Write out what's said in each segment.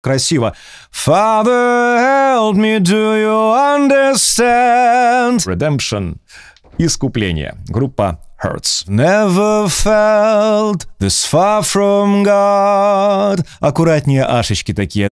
красиво. Father, help me, do you understand? Redemption. Искупление. Группа Hurts. Never felt this far from God. Аккуратнее ашечки такие.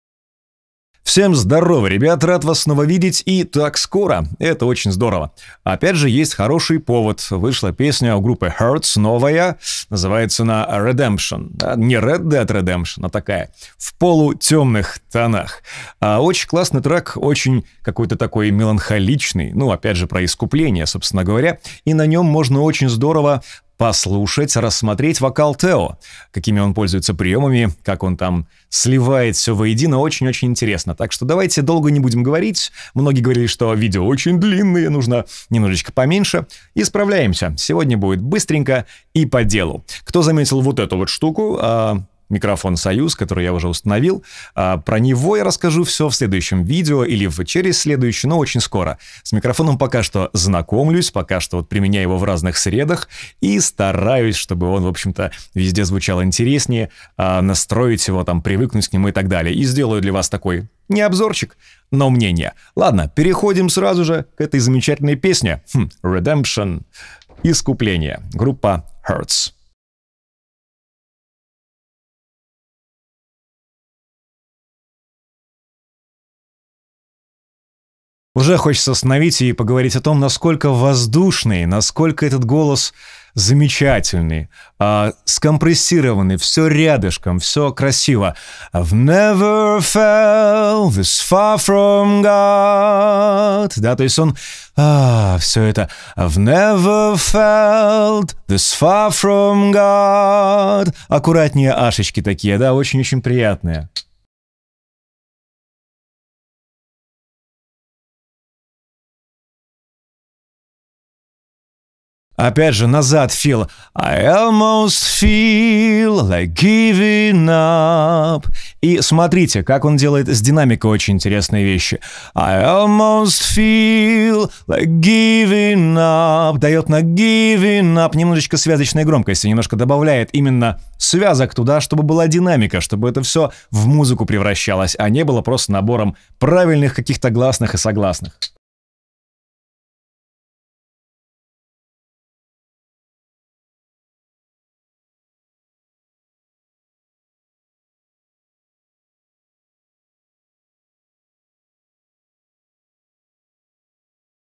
Всем здорово, ребят, рад вас снова видеть и так скоро. Это очень здорово. Опять же, есть хороший повод. Вышла песня у группы Hurts, новая, называется она Redemption. не Red Dead Redemption, а такая, в полутемных тонах. А, очень классный трек, очень какой-то такой меланхоличный, ну, опять же, про искупление, собственно говоря. И на нем можно очень здорово послушать, рассмотреть вокал Тео, какими он пользуется приемами, как он там сливает все воедино, очень-очень интересно. Так что давайте долго не будем говорить. Многие говорили, что видео очень длинные, нужно немножечко поменьше. Исправляемся. Сегодня будет быстренько и по делу. Кто заметил вот эту вот штуку, а, микрофон «Союз», который я уже установил. А, про него я расскажу все в следующем видео или в через следующий, но очень скоро. С микрофоном пока что знакомлюсь, пока что вот применяю его в разных средах и стараюсь, чтобы он, в общем-то, везде звучал интереснее, а, настроить его, там, привыкнуть к нему и так далее. И сделаю для вас такой не обзорчик, но мнение. Ладно, переходим сразу же к этой замечательной песне. Хм, Redemption. Искупление. Группа Hertz. Уже хочется остановить и поговорить о том, насколько воздушный, насколько этот голос замечательный, а, скомпрессированный, все рядышком, все красиво. I've never felt this far from God. Да, то есть он... А, все это... I've never felt this far from God. Аккуратнее ашечки такие, да, очень-очень приятные. Опять же, назад Фил. I almost feel like giving up. И смотрите, как он делает с динамикой очень интересные вещи. I almost feel like giving up. Дает на giving up немножечко связочной громкости, немножко добавляет именно связок туда, чтобы была динамика, чтобы это все в музыку превращалось, а не было просто набором правильных каких-то гласных и согласных.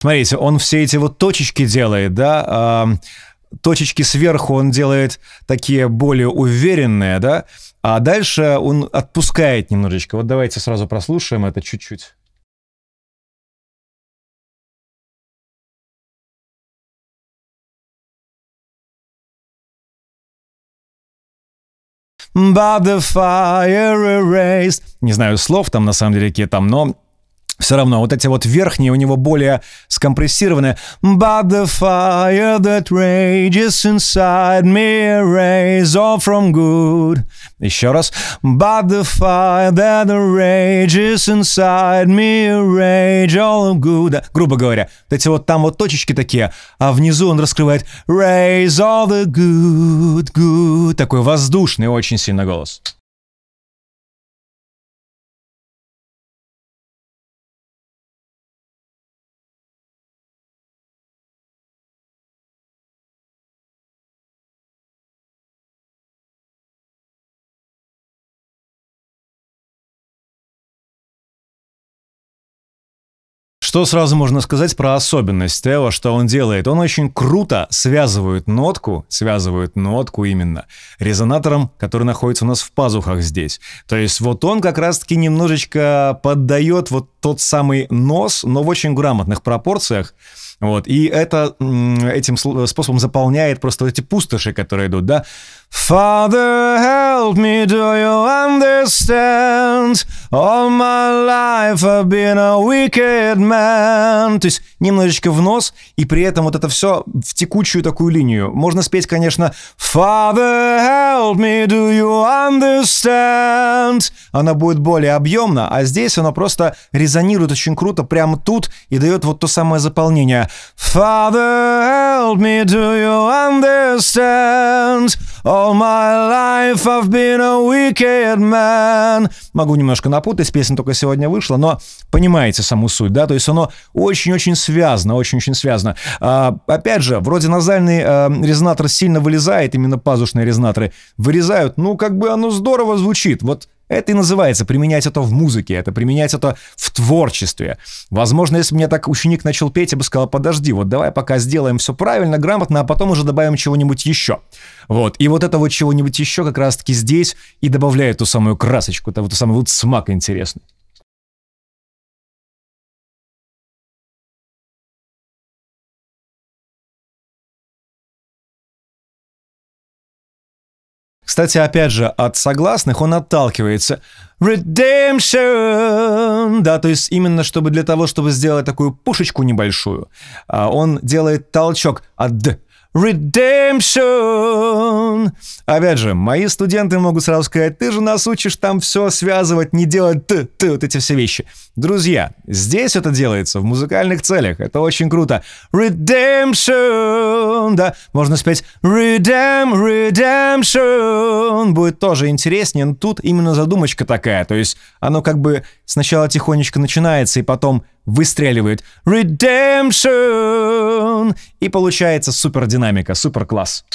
Смотрите, он все эти вот точечки делает, да, точечки сверху он делает такие более уверенные, да, а дальше он отпускает немножечко. Вот давайте сразу прослушаем это чуть-чуть. But the fire erased. Не знаю слов там на самом деле какие там, но все равно вот эти вот верхние у него более скомпрессированные. But the fire that rages inside me rays all from good. Еще раз. But the fire that rages inside me rage all of good. Грубо говоря, вот эти вот там вот точечки такие, а внизу он раскрывает raise all the good, good. Такой воздушный очень сильно голос. Что сразу можно сказать про особенность Тео, что он делает? Он очень круто связывает нотку, связывает нотку именно, резонатором, который находится у нас в пазухах здесь. То есть вот он как раз-таки немножечко поддает вот тот самый нос, но в очень грамотных пропорциях. Вот. И это этим способом заполняет просто эти пустоши, которые идут, да? Father, help me, do you understand? All my life I've been a wicked man. То есть немножечко в нос, и при этом вот это все в текучую такую линию. Можно спеть, конечно, Father, help me, do you understand? Она будет более объемна, а здесь она просто резонансная резонирует очень круто прямо тут и дает вот то самое заполнение. Father, help me, do you understand? All my life I've been a wicked man. Могу немножко напутать, песня только сегодня вышла, но понимаете саму суть, да? То есть оно очень-очень связано, очень-очень связано. А, опять же, вроде назальный а, резонатор сильно вылезает, именно пазушные резонаторы вырезают. Ну, как бы оно здорово звучит. Вот это и называется применять это в музыке, это применять это в творчестве. Возможно, если бы мне так ученик начал петь, я бы сказал, подожди, вот давай пока сделаем все правильно, грамотно, а потом уже добавим чего-нибудь еще. Вот. И вот это вот чего-нибудь еще как раз-таки здесь и добавляет ту самую красочку, ту, ту самую вот смак интересный. Кстати, опять же, от согласных он отталкивается. Redemption! Да, то есть именно чтобы для того, чтобы сделать такую пушечку небольшую, а, он делает толчок от «д». Redemption. Опять же, мои студенты могут сразу сказать, ты же нас учишь там все связывать, не делать ты, ты, вот эти все вещи. Друзья, здесь это делается в музыкальных целях, это очень круто. Redemption, да, можно спеть Redem, Redemption, будет тоже интереснее, но тут именно задумочка такая, то есть оно как бы сначала тихонечко начинается и потом выстреливают Redemption! И получается супер динамика, супер класс.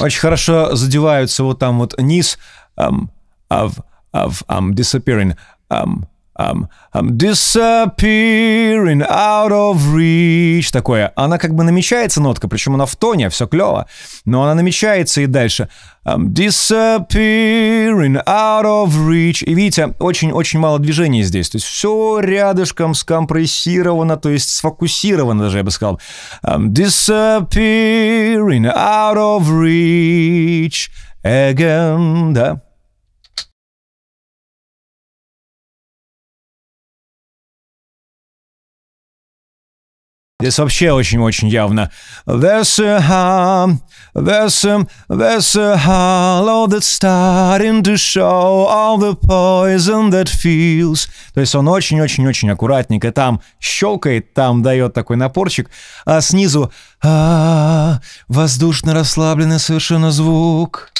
Очень хорошо задеваются вот там вот низ. Um, of, of, um, disappearing. Um, I'm, I'm disappearing out of reach. Такое. Она как бы намечается нотка, причем она в тоне, все клево. Но она намечается и дальше. I'm disappearing out of reach. И видите, очень-очень мало движения здесь. То есть все рядышком скомпрессировано, то есть сфокусировано даже, я бы сказал. I'm disappearing out of reach again. Да. Здесь вообще очень-очень явно. There's a, hum, hollow that's starting to show all the poison that feels. То есть он очень-очень-очень аккуратненько там щелкает, там дает такой напорчик, а снизу а -а -а, воздушно расслабленный совершенно звук.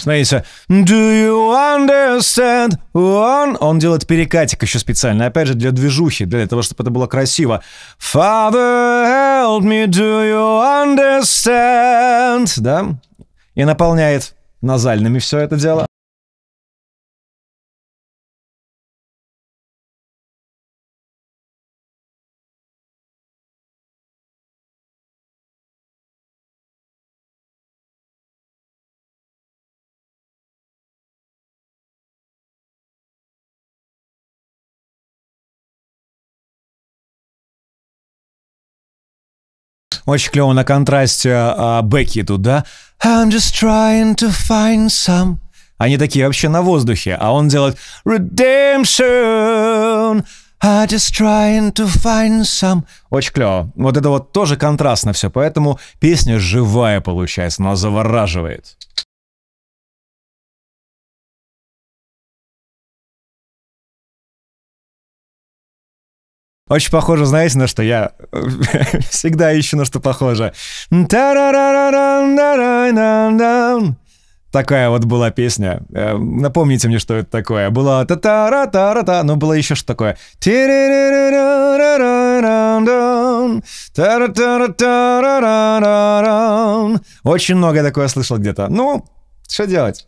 Смотрите, do you understand? One? Он делает перекатик еще специально, опять же, для движухи, для того, чтобы это было красиво. Father, help me, do you understand? Да? И наполняет назальными все это дело. Очень клево на контрасте а, Бекки тут, да? I'm just trying to find some. Они такие вообще на воздухе, а он делает Redemption. I just trying to find some. Очень клево. Вот это вот тоже контрастно все, поэтому песня живая получается, но завораживает. Очень похоже, знаете, на что я э, всегда ищу, на что похоже. Такая вот была песня. Напомните мне, что это такое. Была та та ра та ра та но было еще что такое. Очень много такое слышал где-то. Ну, что делать?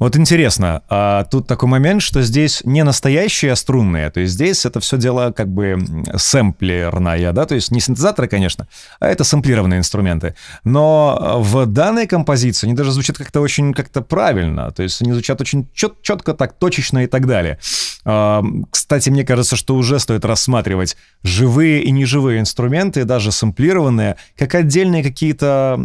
Вот интересно, а тут такой момент, что здесь не настоящие, струнные. То есть здесь это все дело как бы сэмплерное, да, то есть не синтезаторы, конечно, а это сэмплированные инструменты. Но а, в данной композиции они даже звучат как-то очень как-то правильно, то есть они звучат очень чет четко, так точечно и так далее. А, кстати, мне кажется, что уже стоит рассматривать живые и неживые инструменты, даже сэмплированные, как отдельные какие-то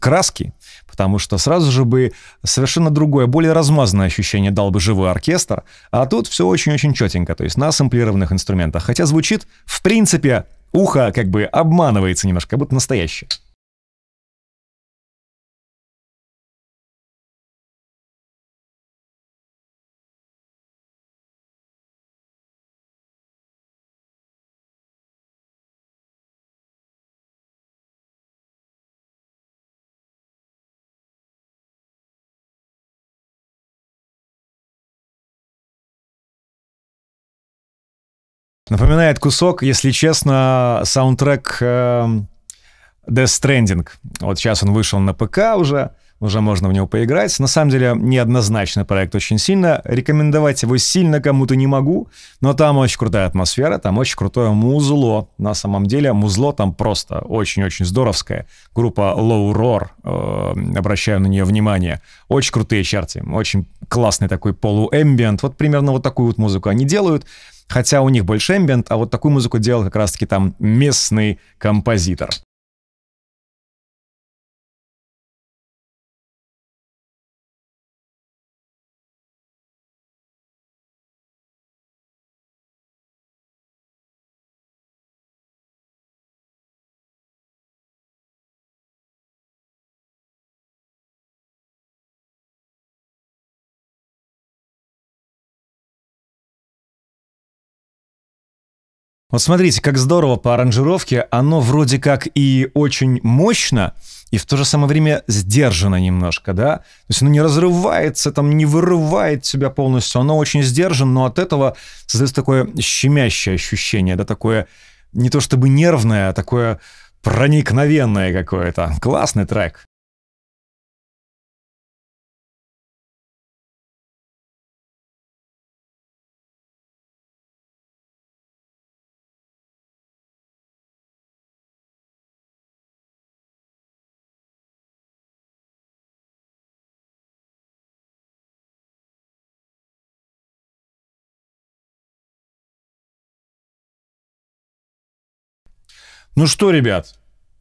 краски, потому что сразу же бы совершенно другое, более более размазанное ощущение дал бы живой оркестр, а тут все очень-очень четенько, то есть на сэмплированных инструментах. Хотя звучит, в принципе, ухо как бы обманывается немножко, как будто настоящее. Напоминает кусок, если честно, саундтрек э, Death Stranding. Вот сейчас он вышел на ПК уже, уже можно в него поиграть. На самом деле, неоднозначный проект очень сильно. Рекомендовать его сильно кому-то не могу, но там очень крутая атмосфера, там очень крутое музло. На самом деле, музло там просто очень-очень здоровское. Группа Low Roar, э, обращаю на нее внимание. Очень крутые черти, очень классный такой полуэмбиент. Вот примерно вот такую вот музыку они делают. Хотя у них больше эмбиент, а вот такую музыку делал как раз-таки там местный композитор. Вот смотрите, как здорово по аранжировке, оно вроде как и очень мощно, и в то же самое время сдержано немножко, да? То есть оно не разрывается, там не вырывает себя полностью, оно очень сдержано, но от этого создается такое щемящее ощущение, да, такое не то чтобы нервное, а такое проникновенное какое-то. Классный трек. Ну что, ребят,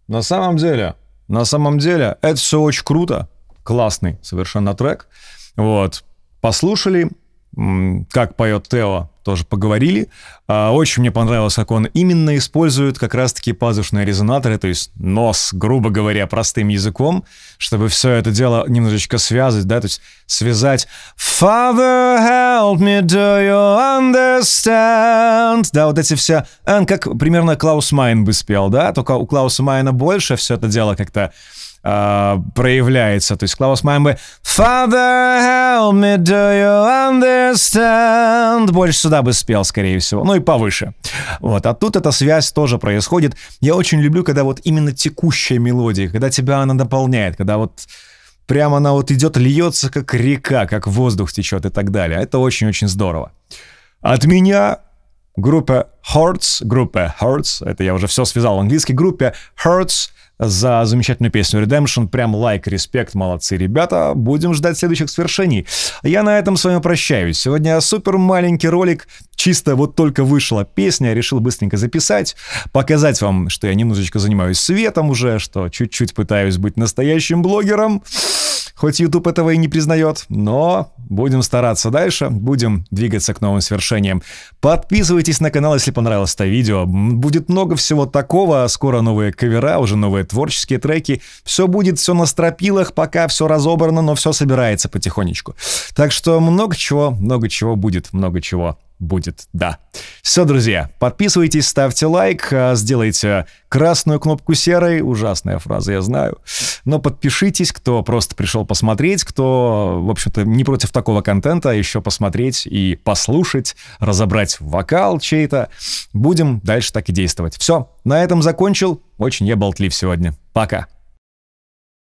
на самом деле, на самом деле, это все очень круто. Классный совершенно трек. Вот. Послушали, как поет Тео тоже поговорили. А, очень мне понравилось, как он именно использует как раз-таки пазушные резонаторы, то есть нос, грубо говоря, простым языком, чтобы все это дело немножечко связать, да, то есть связать «Father, help me, do you understand?» Да, вот эти все... Как примерно Клаус Майн бы спел, да, только у Клауса Майна больше все это дело как-то... А, проявляется. То есть Клаус Мамбы «Father, help me, do you understand?» Больше сюда бы спел, скорее всего. Ну и повыше. Вот. А тут эта связь тоже происходит. Я очень люблю, когда вот именно текущая мелодия, когда тебя она дополняет, когда вот прямо она вот идет, льется, как река, как воздух течет и так далее. Это очень-очень здорово. От меня группа Hearts, группа Hearts, это я уже все связал в английский, группе Hearts – за замечательную песню Redemption. Прям лайк, респект, молодцы ребята. Будем ждать следующих свершений. Я на этом с вами прощаюсь. Сегодня супер маленький ролик Чисто вот только вышла песня, решил быстренько записать, показать вам, что я немножечко занимаюсь светом уже, что чуть-чуть пытаюсь быть настоящим блогером. Хоть YouTube этого и не признает, но будем стараться дальше, будем двигаться к новым свершениям. Подписывайтесь на канал, если понравилось это видео. Будет много всего такого, скоро новые кавера, уже новые творческие треки. Все будет, все на стропилах, пока все разобрано, но все собирается потихонечку. Так что много чего, много чего будет, много чего будет «да». Все, друзья, подписывайтесь, ставьте лайк, а, сделайте красную кнопку серой. Ужасная фраза, я знаю. Но подпишитесь, кто просто пришел посмотреть, кто, в общем-то, не против такого контента, а еще посмотреть и послушать, разобрать вокал чей-то. Будем дальше так и действовать. Все, на этом закончил. Очень я болтлив сегодня. Пока.